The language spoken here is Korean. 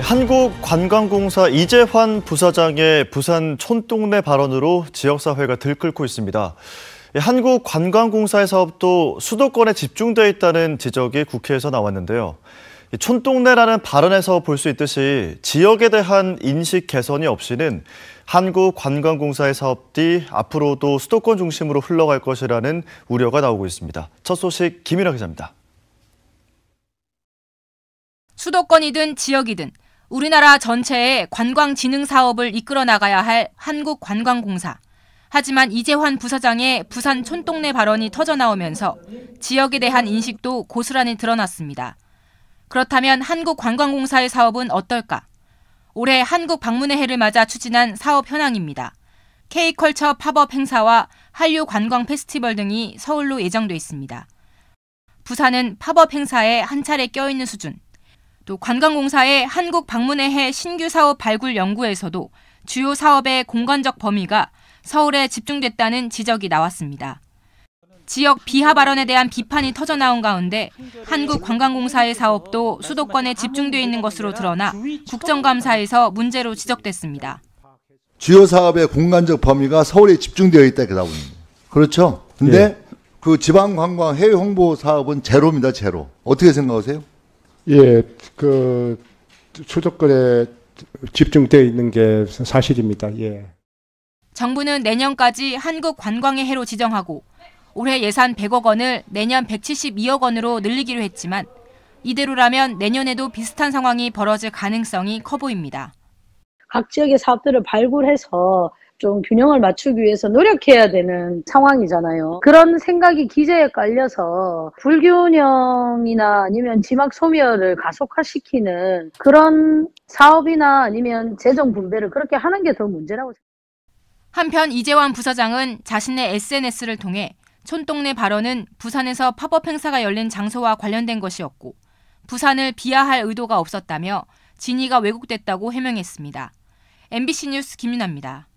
한국관광공사 이재환 부사장의 부산 촌동네 발언으로 지역사회가 들끓고 있습니다. 한국관광공사의 사업도 수도권에 집중되어 있다는 지적이 국회에서 나왔는데요. 촌동네라는 발언에서 볼 수 있듯이 지역에 대한 인식 개선이 없이는 한국관광공사의 사업뒤 앞으로도 수도권 중심으로 흘러갈 것이라는 우려가 나오고 있습니다. 첫 소식 김일아 기자입니다. 수도권이든 지역이든 우리나라 전체의 관광진흥 사업을 이끌어 나가야 할 한국관광공사. 하지만 이재환 부사장의 부산 촌동네 발언이 터져나오면서 지역에 대한 인식도 고스란히 드러났습니다. 그렇다면 한국관광공사의 사업은 어떨까? 올해 한국 방문의 해를 맞아 추진한 사업 현황입니다. K컬처 팝업 행사와 한류 관광 페스티벌 등이 서울로 예정돼 있습니다. 부산은 팝업 행사에 한 차례 껴있는 수준. 또 관광공사의 한국 방문의 해 신규 사업 발굴 연구에서도 주요 사업의 공간적 범위가 서울에 집중됐다는 지적이 나왔습니다. 지역 비하 발언에 대한 비판이 터져 나온 가운데 한국관광공사의 사업도 수도권에 집중돼 있는 것으로 드러나 국정감사에서 문제로 지적됐습니다. 주요 사업의 공간적 범위가 서울에 집중되어 있다 이렇게 나옵 그렇죠? 근데 예. 그 지방 관광 해외 홍보 사업은 제로입니다, 제로. 어떻게 생각하세요? 예, 그 수도권에 집중되어 있는 게 사실입니다. 예. 정부는 내년까지 한국 관광의 해로 지정하고 올해 예산 100억 원을 내년 172억 원으로 늘리기로 했지만 이대로라면 내년에도 비슷한 상황이 벌어질 가능성이 커 보입니다. 각 지역의 사업들을 발굴해서 좀 균형을 맞추기 위해서 노력해야 되는 상황이잖아요. 그런 생각이 기재에 깔려서 불균형이나 아니면 지막 소멸을 가속화시키는 그런 사업이나 아니면 재정 분배를 그렇게 하는 게 더 문제라고 생각합니다. 한편 이재환 부사장은 자신의 SNS를 통해 촌동네 발언은 부산에서 팝업 행사가 열린 장소와 관련된 것이었고 부산을 비하할 의도가 없었다며 진위가 왜곡됐다고 해명했습니다. MBC 뉴스 김윤아입니다.